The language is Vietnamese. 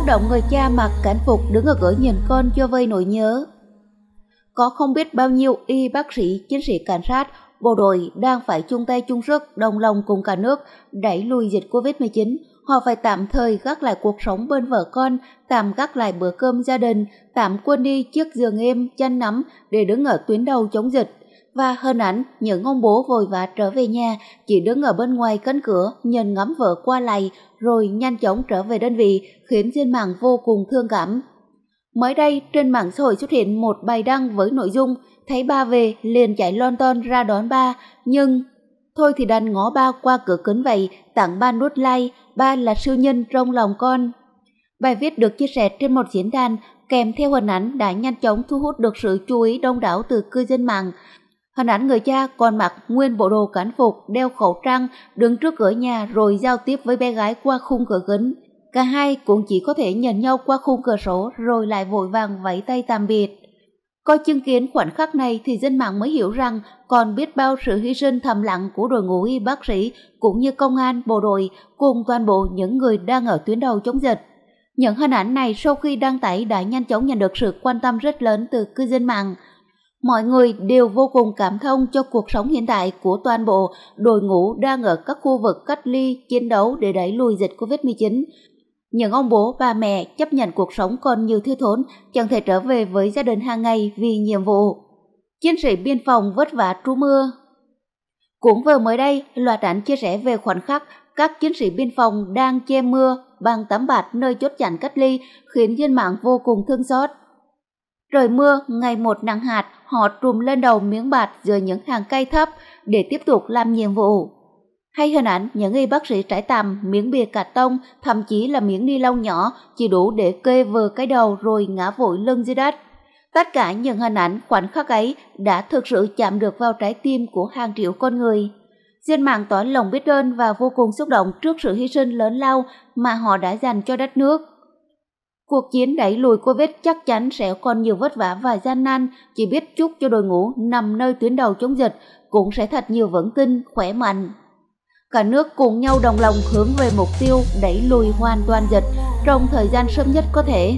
xúc động người cha mặc cảnh phục đứng ở cửa nhìn con cho vơi nỗi nhớ. Có không biết bao nhiêu y bác sĩ, chiến sĩ cảnh sát, bộ đội đang phải chung tay chung sức đồng lòng cùng cả nước đẩy lùi dịch Covid-19. Họ phải tạm thời gác lại cuộc sống bên vợ con, tạm gác lại bữa cơm gia đình, tạm quên đi chiếc giường êm, chăn nắm để đứng ở tuyến đầu chống dịch và hình ảnh những ông bố vội vã trở về nhà chỉ đứng ở bên ngoài cánh cửa nhìn ngắm vợ qua lại rồi nhanh chóng trở về đơn vị khiến trên mạng vô cùng thương cảm. Mới đây, trên mạng xã hội xuất hiện một bài đăng với nội dung thấy ba về liền chạy London ra đón ba, nhưng thôi thì đành ngó ba qua cửa kính vậy, tặng ba nút like, ba là siêu nhân trong lòng con. Bài viết được chia sẻ trên một diễn đàn kèm theo hình ảnh đã nhanh chóng thu hút được sự chú ý đông đảo từ cư dân mạng. Hình ảnh người cha còn mặc nguyên bộ đồ cảnh phục, đeo khẩu trang, đứng trước cửa nhà rồi giao tiếp với bé gái qua khung cửa kính. Cả hai cũng chỉ có thể nhìn nhau qua khung cửa sổ rồi lại vội vàng vẫy tay tạm biệt. Coi chứng kiến khoảnh khắc này thì dân mạng mới hiểu rằng còn biết bao sự hy sinh thầm lặng của đội ngũ y bác sĩ cũng như công an, bộ đội cùng toàn bộ những người đang ở tuyến đầu chống dịch. Những hình ảnh này sau khi đăng tải đã nhanh chóng nhận được sự quan tâm rất lớn từ cư dân mạng. Mọi người đều vô cùng cảm thông cho cuộc sống hiện tại của toàn bộ đội ngũ đang ở các khu vực cách ly chiến đấu để đẩy lùi dịch Covid-19. Những ông bố, bà mẹ chấp nhận cuộc sống còn nhiều thiếu thốn, chẳng thể trở về với gia đình hàng ngày vì nhiệm vụ. Chiến sĩ biên phòng vất vả trú mưa. Cũng vừa mới đây, loạt ảnh chia sẻ về khoảnh khắc các chiến sĩ biên phòng đang che mưa bằng tấm bạt nơi chốt chặn cách ly khiến dân mạng vô cùng thương xót. Trời mưa, ngày một nặng hạt, họ trùm lên đầu miếng bạt dưới những hàng cây thấp để tiếp tục làm nhiệm vụ. Hay hình ảnh những y bác sĩ trải tạm miếng bìa cà tông, thậm chí là miếng ni lông nhỏ chỉ đủ để kê vừa cái đầu rồi ngã vội lưng dưới đất. Tất cả những hình ảnh khoảnh khắc ấy đã thực sự chạm được vào trái tim của hàng triệu con người. Dân mạng tỏ lòng biết ơn và vô cùng xúc động trước sự hy sinh lớn lao mà họ đã dành cho đất nước. Cuộc chiến đẩy lùi Covid chắc chắn sẽ còn nhiều vất vả và gian nan, chỉ biết chúc cho đội ngũ nằm nơi tuyến đầu chống dịch cũng sẽ thật nhiều vững tin, khỏe mạnh. Cả nước cùng nhau đồng lòng hướng về mục tiêu đẩy lùi hoàn toàn dịch trong thời gian sớm nhất có thể.